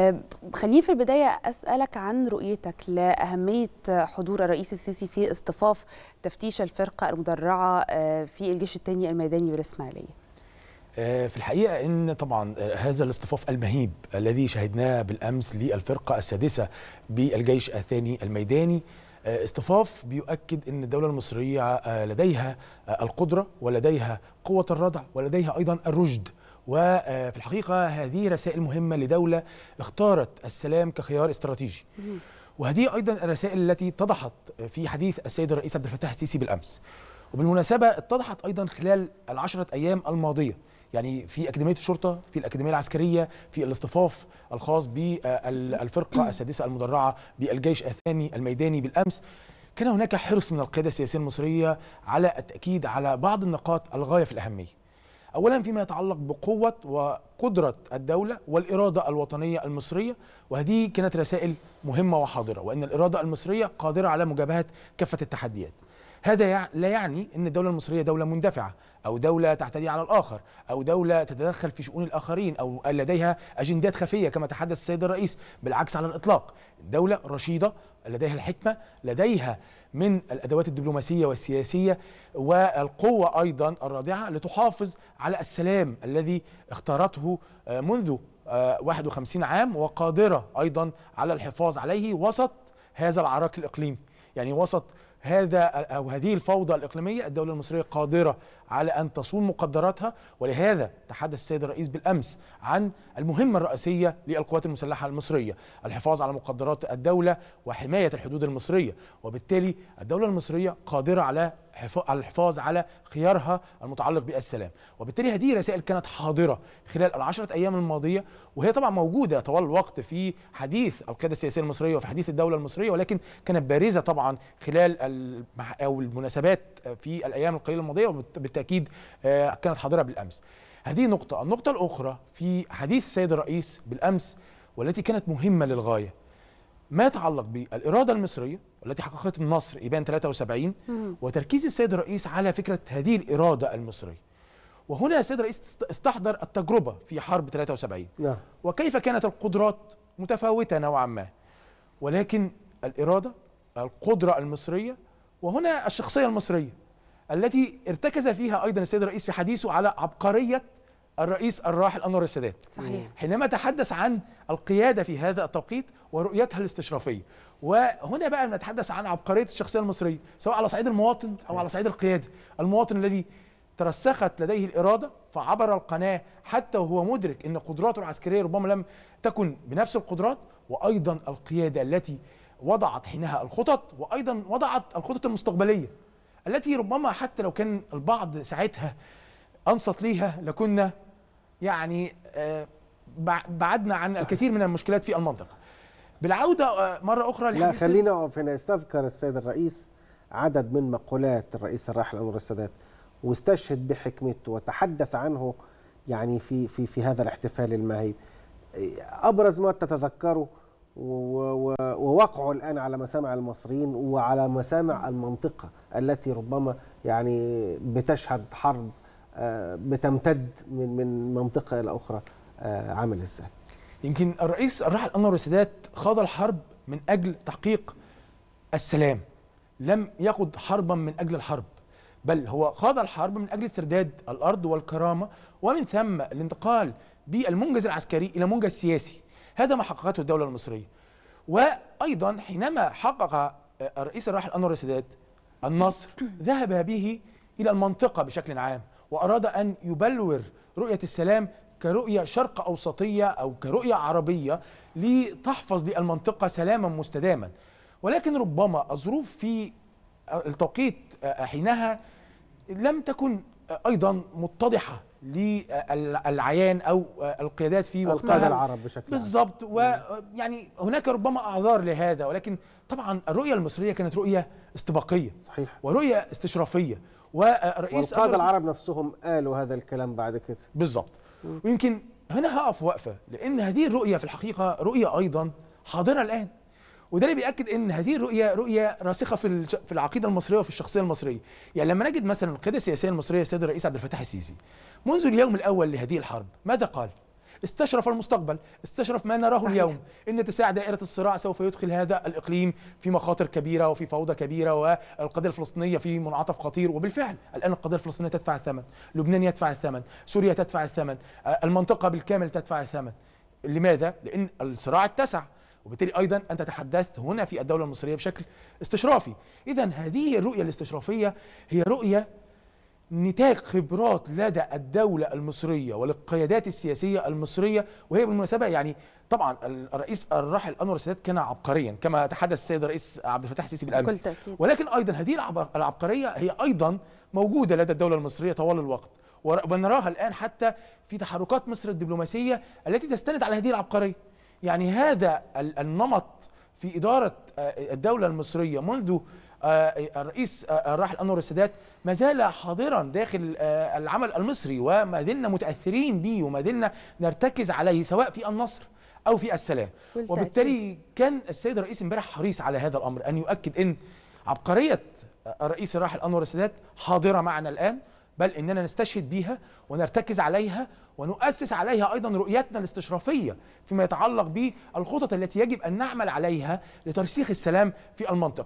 آه، خليني في البداية أسألك عن رؤيتك لأهمية حضور الرئيس السيسي في اصطفاف تفتيش الفرقة المدرعة آه، في الجيش الثاني الميداني بالإسماعيلية آه، في الحقيقة أن طبعا هذا الاصطفاف المهيب الذي شهدناه بالأمس للفرقة السادسة بالجيش الثاني الميداني اصطفاف بيؤكد ان الدوله المصريه لديها القدره ولديها قوه الردع ولديها ايضا الرشد وفي الحقيقة هذه رسائل مهمة لدولة اختارت السلام كخيار استراتيجي وهذه أيضا الرسائل التي اتضحت في حديث السيد الرئيس عبد الفتاح السيسي بالأمس وبالمناسبة اتضحت أيضا خلال العشرة أيام الماضية يعني في أكاديمية الشرطة في الأكاديمية العسكرية في الاصطفاف الخاص بالفرقة السادسة المدرعة بالجيش الثاني الميداني بالأمس كان هناك حرص من القيادة السياسية المصرية على التأكيد على بعض النقاط الغاية في الأهمية أولا فيما يتعلق بقوة وقدرة الدولة والإرادة الوطنية المصرية وهذه كانت رسائل مهمة وحاضرة وأن الإرادة المصرية قادرة على مجابهة كافة التحديات هذا لا يعني أن الدولة المصرية دولة مندفعة أو دولة تعتدي على الآخر أو دولة تتدخل في شؤون الآخرين أو لديها أجندات خفية كما تحدث السيد الرئيس بالعكس على الإطلاق دولة رشيدة لديها الحكمة لديها من الأدوات الدبلوماسية والسياسية والقوة أيضا الرادعة لتحافظ على السلام الذي اختارته آه، منذ 51 آه، عام وقادرة أيضا على الحفاظ عليه وسط هذا العراك الإقليمي يعني وسط هذا أو هذه الفوضى الإقليمية الدولة المصرية قادرة على أن تصون مقدراتها ولهذا تحدث السيد الرئيس بالأمس عن المهمة الرئيسية للقوات المسلحة المصرية الحفاظ على مقدرات الدولة وحماية الحدود المصرية وبالتالي الدولة المصرية قادرة على الحفاظ على خيارها المتعلق بالسلام وبالتالي هذه رسائل كانت حاضرة خلال العشرة أيام الماضية وهي طبعا موجودة طوال الوقت في حديث القيادة السياسية المصرية وفي حديث الدولة المصرية ولكن كانت بارزة طبعا خلال او المناسبات في الايام القليله الماضيه وبالتاكيد آه، كانت حاضره بالامس. هذه نقطه، النقطه الاخرى في حديث السيد الرئيس بالامس والتي كانت مهمه للغايه. ما يتعلق بالاراده المصريه التي حققت النصر ابان 73 وتركيز السيد الرئيس على فكره هذه الاراده المصريه. وهنا السيد الرئيس استحضر التجربه في حرب 73 نعم. وكيف كانت القدرات متفاوته نوعا ما ولكن الاراده القدرة المصرية وهنا الشخصية المصرية التي ارتكز فيها أيضا السيد الرئيس في حديثه على عبقرية الرئيس الراحل أنور السادات صحيح. حينما تحدث عن القيادة في هذا التوقيت ورؤيتها الاستشرافية وهنا بقى نتحدث عن عبقرية الشخصية المصرية سواء على صعيد المواطن أو على صعيد القيادة المواطن الذي ترسخت لديه الإرادة فعبر القناة حتى وهو مدرك أن قدراته العسكرية ربما لم تكن بنفس القدرات وأيضا القيادة التي وضعت حينها الخطط وايضا وضعت الخطط المستقبليه التي ربما حتى لو كان البعض ساعتها انصت ليها لكنا يعني آه، بعدنا عن صحيح. الكثير من المشكلات في المنطقه. بالعوده آه، مره اخرى لا خلينا اقف هنا استذكر السيد الرئيس عدد من مقولات الرئيس الراحل انور السادات واستشهد بحكمته وتحدث عنه يعني في في في هذا الاحتفال المهيب. ابرز ما تتذكره ووقعه الآن على مسامع المصريين وعلى مسامع المنطقة التي ربما يعني بتشهد حرب آه، بتمتد من من منطقة إلى أخرى آه، عامل إزاي؟ يمكن الرئيس الراحل أنور السادات خاض الحرب من أجل تحقيق السلام لم يخض حربا من أجل الحرب بل هو خاض الحرب من أجل استرداد الأرض والكرامة ومن ثم الانتقال بالمنجز العسكري إلى منجز سياسي هذا ما حققته الدولة المصرية وأيضا حينما حقق الرئيس الراحل أنور السادات النصر ذهب به إلى المنطقة بشكل عام وأراد أن يبلور رؤية السلام كرؤية شرق أوسطية أو كرؤية عربية لتحفظ للمنطقة سلاما مستداما ولكن ربما الظروف في التوقيت حينها لم تكن ايضا متضحه للعيان او القيادات في والقاده العرب بشكل بالظبط ويعني هناك ربما اعذار لهذا ولكن طبعا الرؤيه المصريه كانت رؤيه استباقيه صحيح ورؤيه استشرافيه ورئيس والقاده العرب نفسهم قالوا هذا الكلام بعد كده بالظبط ويمكن هنا هقف وقفه لان هذه الرؤيه في الحقيقه رؤيه ايضا حاضره الان وده اللي بياكد ان هذه الرؤيه رؤيه راسخه في في العقيده المصريه وفي الشخصيه المصريه يعني لما نجد مثلا القياده السياسيه المصريه السيد الرئيس عبد الفتاح السيسي منذ اليوم الاول لهذه الحرب ماذا قال استشرف المستقبل استشرف ما نراه صحيح. اليوم ان اتساع دائره الصراع سوف يدخل هذا الاقليم في مخاطر كبيره وفي فوضى كبيره والقضيه الفلسطينيه في منعطف خطير وبالفعل الان القضيه الفلسطينيه تدفع الثمن لبنان يدفع الثمن سوريا تدفع الثمن آه، المنطقه بالكامل تدفع الثمن لماذا لان الصراع اتسع وبالتالي ايضا انت تحدثت هنا في الدوله المصريه بشكل استشرافي اذا هذه الرؤيه الاستشرافيه هي رؤيه نتاج خبرات لدى الدولة المصرية وللقيادات السياسية المصرية وهي بالمناسبة يعني طبعا الرئيس الراحل أنور السادات كان عبقريا كما تحدث السيد الرئيس عبد الفتاح السيسي بالأمس ولكن أيضا هذه العبقرية هي أيضا موجودة لدى الدولة المصرية طوال الوقت ونراها الآن حتى في تحركات مصر الدبلوماسية التي تستند على هذه العبقرية يعني هذا النمط في إدارة آه، الدولة المصرية منذ آه، الرئيس الراحل آه، أنور السادات ما زال حاضرا داخل العمل المصري وما زلنا متأثرين به وما زلنا نرتكز عليه سواء في النصر أو في السلام وبالتالي كان السيد الرئيس امبارح حريص على هذا الأمر أن يؤكد أن عبقرية الرئيس الراحل أنور السادات حاضرة معنا الآن بل اننا نستشهد بيها ونرتكز عليها ونؤسس عليها ايضا رؤيتنا الاستشرافيه فيما يتعلق بالخطط التي يجب ان نعمل عليها لترسيخ السلام في المنطقه